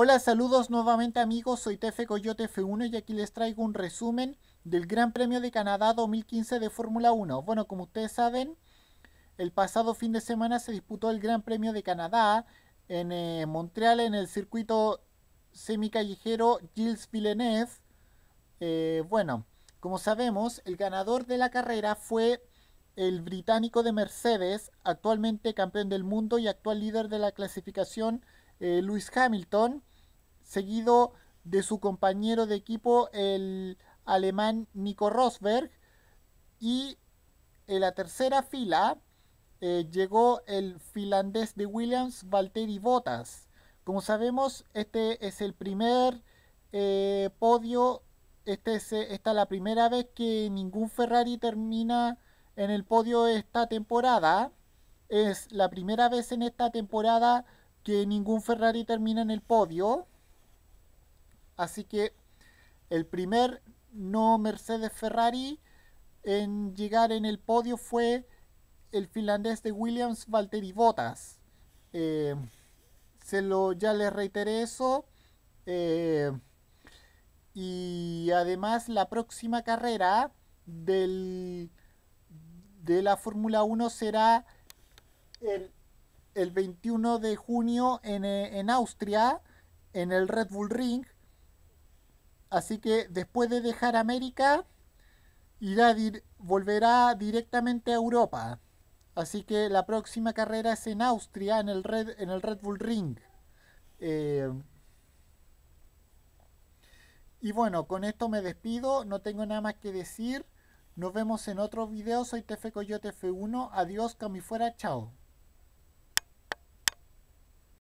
Hola, saludos nuevamente amigos, soy Tefe Coyote F1 y aquí les traigo un resumen del Gran Premio de Canadá 2015 de Fórmula 1. Bueno, como ustedes saben, el pasado fin de semana se disputó el Gran Premio de Canadá en eh, Montreal en el circuito semicallejero Gilles Villeneuve. Eh, bueno, como sabemos, el ganador de la carrera fue el británico de Mercedes, actualmente campeón del mundo y actual líder de la clasificación, eh, Lewis Hamilton seguido de su compañero de equipo, el alemán Nico Rosberg. Y en la tercera fila eh, llegó el finlandés de Williams, Valtteri Bottas. Como sabemos, este es el primer eh, podio, este eh, esta es la primera vez que ningún Ferrari termina en el podio esta temporada. Es la primera vez en esta temporada que ningún Ferrari termina en el podio. Así que el primer no Mercedes Ferrari en llegar en el podio fue el finlandés de Williams, Valtteri Bottas. Eh, se lo, ya les reiteré eso. Eh, y además la próxima carrera de la Fórmula 1 será el, 21 de junio eh, en Austria, en el Red Bull Ring. Así que después de dejar América, irá volverá directamente a Europa. Así que la próxima carrera es en Austria, en el Red, en el Red Bull Ring. Eh, y bueno, con esto me despido, no tengo nada más que decir. Nos vemos en otro video, soy Tefe Coyote F1, adiós, camifuera, chao.